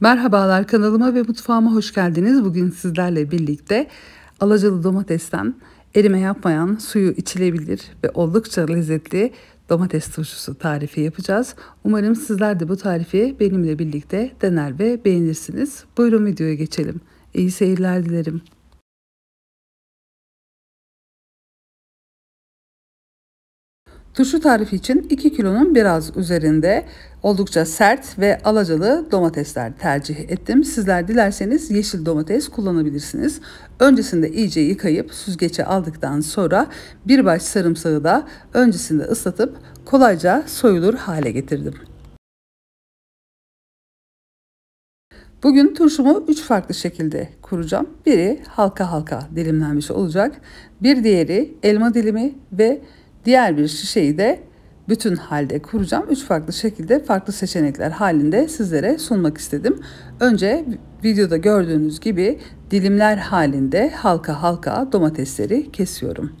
Merhabalar kanalıma ve mutfağıma hoş geldiniz. Bugün sizlerle birlikte alacalı domatesten erime yapmayan suyu içilebilir ve oldukça lezzetli domates turşusu tarifi yapacağız. Umarım sizler de bu tarifi benimle birlikte dener ve beğenirsiniz. Buyurun videoya geçelim. İyi seyirler dilerim. Turşu tarifi için 2 kilonun biraz üzerinde oldukça sert ve alacalı domatesler tercih ettim. Sizler dilerseniz yeşil domates kullanabilirsiniz. Öncesinde iyice yıkayıp süzgece aldıktan sonra bir baş sarımsağı da öncesinde ıslatıp kolayca soyulur hale getirdim. Bugün turşumu 3 farklı şekilde kuracağım. Biri halka halka dilimlenmiş olacak. Bir diğeri elma dilimi ve Diğer bir şişeyi de bütün halde kuracağım. Üç farklı şekilde farklı seçenekler halinde sizlere sunmak istedim. Önce videoda gördüğünüz gibi dilimler halinde halka halka domatesleri kesiyorum.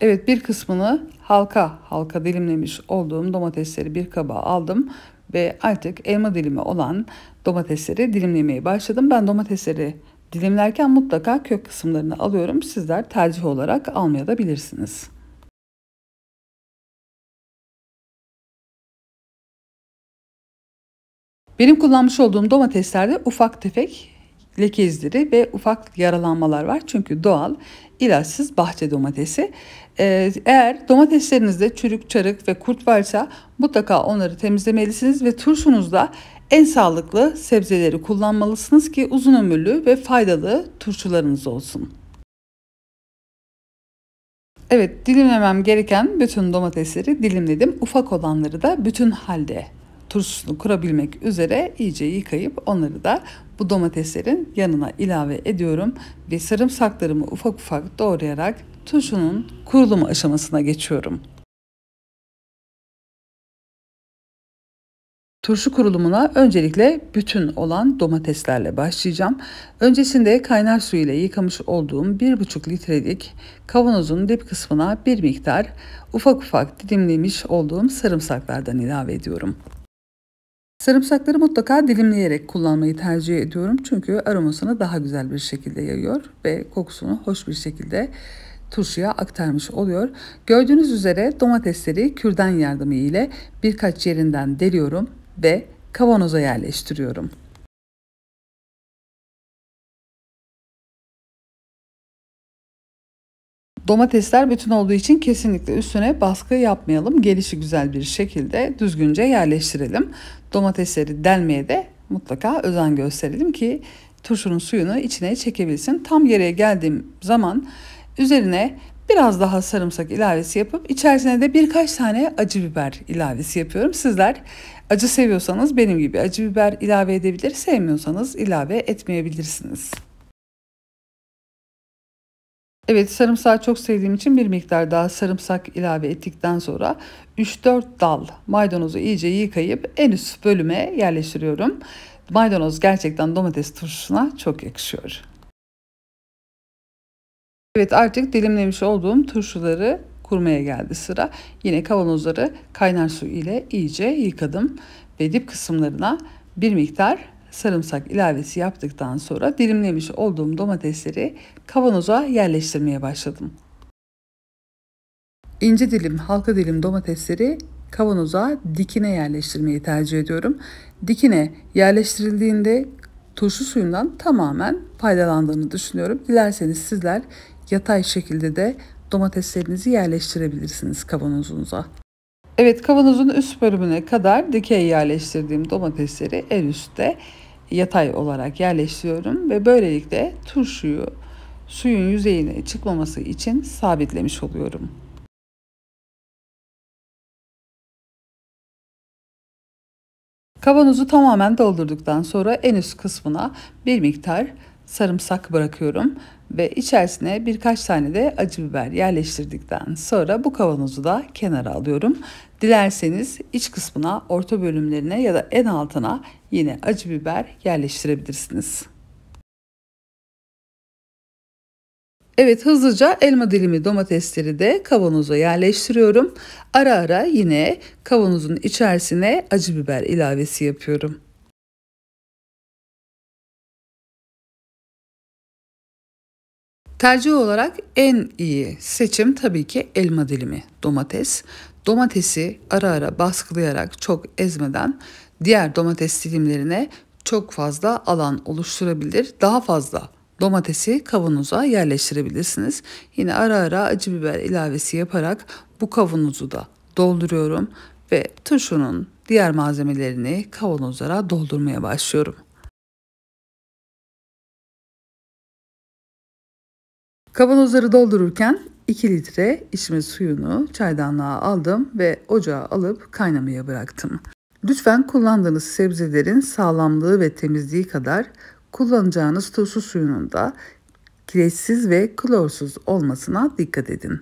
Evet bir kısmını halka halka dilimlemiş olduğum domatesleri bir kaba aldım ve artık elma dilimi olan domatesleri dilimlemeye başladım. Ben domatesleri dilimlerken mutlaka kök kısımlarını alıyorum. Sizler tercih olarak almaya da bilirsiniz. Benim kullanmış olduğum domateslerde ufak tefek leke izleri ve ufak yaralanmalar var. Çünkü doğal ilaçsız bahçe domatesi. Ee, eğer domateslerinizde çürük, çarık ve kurt varsa mutlaka onları temizlemelisiniz ve turşunuzda en sağlıklı sebzeleri kullanmalısınız ki uzun ömürlü ve faydalı turşularınız olsun. Evet dilimlemem gereken bütün domatesleri dilimledim. Ufak olanları da bütün halde turşusunu kurabilmek üzere iyice yıkayıp onları da bu domateslerin yanına ilave ediyorum ve sarımsaklarımı ufak ufak doğrayarak turşunun kurulumu aşamasına geçiyorum. Turşu kurulumuna öncelikle bütün olan domateslerle başlayacağım. Öncesinde kaynar su ile yıkamış olduğum 1,5 litrelik kavanozun dip kısmına bir miktar ufak ufak dilimlemiş olduğum sarımsaklardan ilave ediyorum. Sarımsakları mutlaka dilimleyerek kullanmayı tercih ediyorum. Çünkü aromasını daha güzel bir şekilde yayıyor ve kokusunu hoş bir şekilde turşuya aktarmış oluyor. Gördüğünüz üzere domatesleri kürdan yardımı ile birkaç yerinden deliyorum ve kavanoza yerleştiriyorum. Domatesler bütün olduğu için kesinlikle üstüne baskı yapmayalım. Gelişi güzel bir şekilde düzgünce yerleştirelim. Domatesleri delmeye de mutlaka özen gösterelim ki turşunun suyunu içine çekebilsin. Tam yere geldiğim zaman üzerine biraz daha sarımsak ilavesi yapıp içerisine de birkaç tane acı biber ilavesi yapıyorum. Sizler acı seviyorsanız benim gibi acı biber ilave edebilir, sevmiyorsanız ilave etmeyebilirsiniz. Evet sarımsak çok sevdiğim için bir miktar daha sarımsak ilave ettikten sonra 3-4 dal maydanozu iyice yıkayıp en üst bölüme yerleştiriyorum. Maydanoz gerçekten domates turşusuna çok yakışıyor. Evet artık dilimlemiş olduğum turşuları kurmaya geldi sıra. Yine kavanozları kaynar su ile iyice yıkadım ve dip kısımlarına bir miktar sarımsak ilavesi yaptıktan sonra dilimlemiş olduğum domatesleri kavanoza yerleştirmeye başladım. İnce dilim, halka dilim domatesleri kavanoza dikine yerleştirmeyi tercih ediyorum. Dikine yerleştirildiğinde turşu suyundan tamamen faydalandığını düşünüyorum. Dilerseniz sizler yatay şekilde de domateslerinizi yerleştirebilirsiniz kavanozunuza. Evet kavanozun üst bölümüne kadar dikey yerleştirdiğim domatesleri en üstte yatay olarak yerleştiriyorum ve böylelikle turşuyu suyun yüzeyine çıkmaması için sabitlemiş oluyorum. Kavanozu tamamen doldurduktan sonra en üst kısmına bir miktar sarımsak bırakıyorum ve içerisine birkaç tane de acı biber yerleştirdikten sonra bu kavanozu da kenara alıyorum. Dilerseniz iç kısmına, orta bölümlerine ya da en altına yine acı biber yerleştirebilirsiniz. Evet hızlıca elma dilimi domatesleri de kavanoza yerleştiriyorum. Ara ara yine kavanozun içerisine acı biber ilavesi yapıyorum. Tercih olarak en iyi seçim tabii ki elma dilimi, domates. Domatesi ara ara baskılayarak çok ezmeden diğer domates dilimlerine çok fazla alan oluşturabilir. Daha fazla domatesi kavanoza yerleştirebilirsiniz. Yine ara ara acı biber ilavesi yaparak bu kavanozu da dolduruyorum ve turşunun diğer malzemelerini kavanozlara doldurmaya başlıyorum. Kavanozları doldururken 2 litre içme suyunu çaydanlığa aldım ve ocağa alıp kaynamaya bıraktım. Lütfen kullandığınız sebzelerin sağlamlığı ve temizliği kadar kullanacağınız turşu suyunun da kireçsiz ve klorsuz olmasına dikkat edin.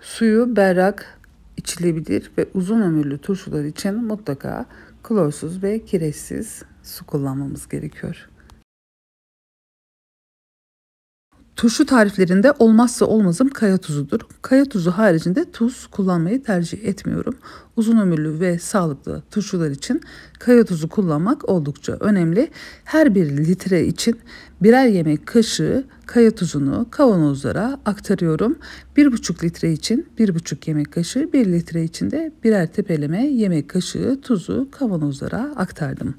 Suyu berrak içilebilir ve uzun ömürlü turşular için mutlaka klorsuz ve kireçsiz su kullanmamız gerekiyor. Turşu tariflerinde olmazsa olmazım kaya tuzudur. Kaya tuzu haricinde tuz kullanmayı tercih etmiyorum. Uzun ömürlü ve sağlıklı turşular için kaya tuzu kullanmak oldukça önemli. Her bir litre için birer yemek kaşığı kaya tuzunu kavanozlara aktarıyorum. 1,5 litre için 1,5 yemek kaşığı, 1 litre için de birer tepeleme yemek kaşığı tuzu kavanozlara aktardım.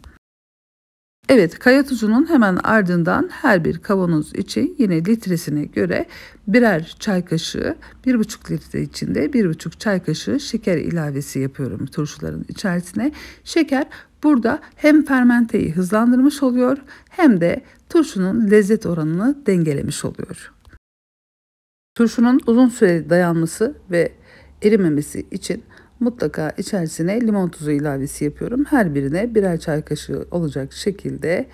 Evet kaya tuzunun hemen ardından her bir kavanoz için yine litresine göre birer çay kaşığı bir buçuk litre içinde buçuk çay kaşığı şeker ilavesi yapıyorum turşuların içerisine. Şeker burada hem fermenteyi hızlandırmış oluyor hem de turşunun lezzet oranını dengelemiş oluyor. Turşunun uzun süre dayanması ve erimemesi için mutlaka içerisine limon tuzu ilavesi yapıyorum. Her birine birer çay kaşığı olacak şekilde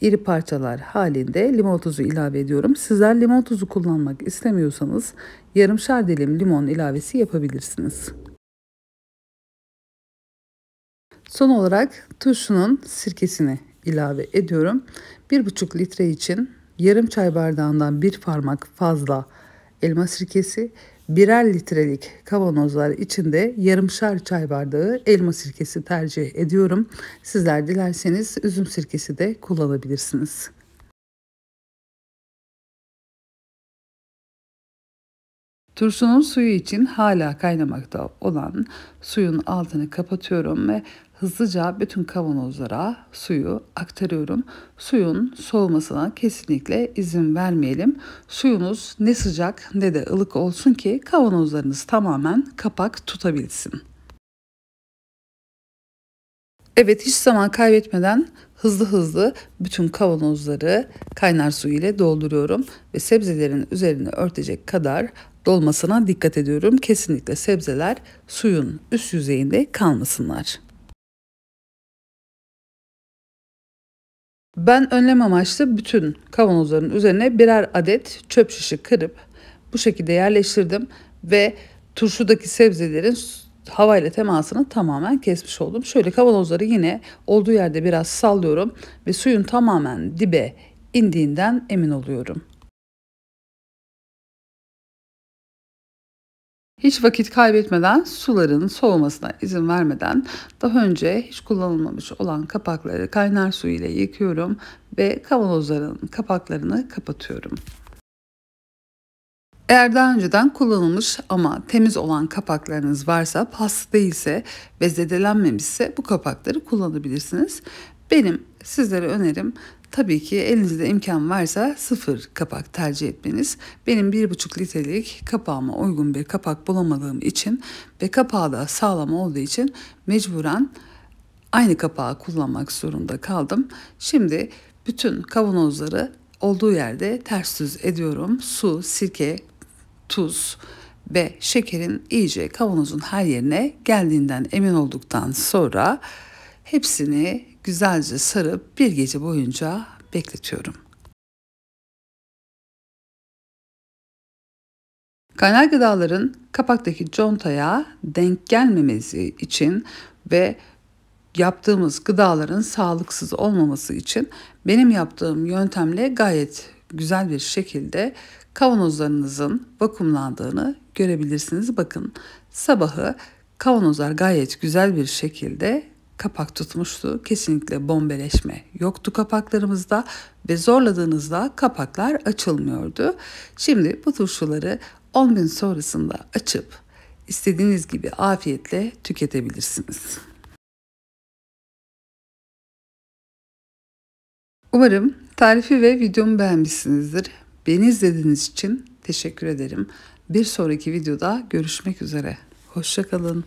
iri parçalar halinde limon tuzu ilave ediyorum. Sizler limon tuzu kullanmak istemiyorsanız yarımşar dilim limon ilavesi yapabilirsiniz. Son olarak turşunun sirkesini ilave ediyorum. 1,5 litre için yarım çay bardağından bir parmak fazla elma sirkesi birer litrelik kavanozlar içinde yarımşar çay bardağı elma sirkesi tercih ediyorum. Sizler dilerseniz üzüm sirkesi de kullanabilirsiniz. Turşunun suyu için hala kaynamakta olan suyun altını kapatıyorum ve hızlıca bütün kavanozlara suyu aktarıyorum. Suyun soğumasına kesinlikle izin vermeyelim. Suyunuz ne sıcak ne de ılık olsun ki kavanozlarınız tamamen kapak tutabilsin. Evet hiç zaman kaybetmeden hızlı hızlı bütün kavanozları kaynar su ile dolduruyorum ve sebzelerin üzerine örtecek kadar dolmasına dikkat ediyorum. Kesinlikle sebzeler suyun üst yüzeyinde kalmasınlar. Ben önlem amaçlı bütün kavanozların üzerine birer adet çöp şişi kırıp bu şekilde yerleştirdim ve turşudaki sebzelerin havayla temasını tamamen kesmiş oldum. Şöyle kavanozları yine olduğu yerde biraz sallıyorum ve suyun tamamen dibe indiğinden emin oluyorum. Hiç vakit kaybetmeden suların soğumasına izin vermeden daha önce hiç kullanılmamış olan kapakları kaynar su ile yıkıyorum ve kavanozların kapaklarını kapatıyorum. Eğer daha önceden kullanılmış ama temiz olan kapaklarınız varsa, paslı değilse ve zedelenmemişse bu kapakları kullanabilirsiniz. Benim sizlere önerim Tabii ki elinizde imkan varsa sıfır kapak tercih etmeniz. Benim 1,5 litrelik kapağıma uygun bir kapak bulamadığım için ve kapağı da sağlam olduğu için mecburen aynı kapağı kullanmak zorunda kaldım. Şimdi bütün kavanozları olduğu yerde ters düz ediyorum. Su, sirke, tuz ve şekerin iyice kavanozun her yerine geldiğinden emin olduktan sonra hepsini güzelce sarıp bir gece boyunca bekletiyorum. Kaynar gıdaların kapaktaki contaya denk gelmemesi için ve yaptığımız gıdaların sağlıksız olmaması için benim yaptığım yöntemle gayet güzel bir şekilde kavanozlarınızın vakumlandığını görebilirsiniz. Bakın sabahı kavanozlar gayet güzel bir şekilde kapak tutmuştu. Kesinlikle bombeleşme yoktu kapaklarımızda ve zorladığınızda kapaklar açılmıyordu. Şimdi bu turşuları 10 gün sonrasında açıp istediğiniz gibi afiyetle tüketebilirsiniz. Umarım tarifi ve videomu beğenmişsinizdir. Beni izlediğiniz için teşekkür ederim. Bir sonraki videoda görüşmek üzere. Hoşçakalın.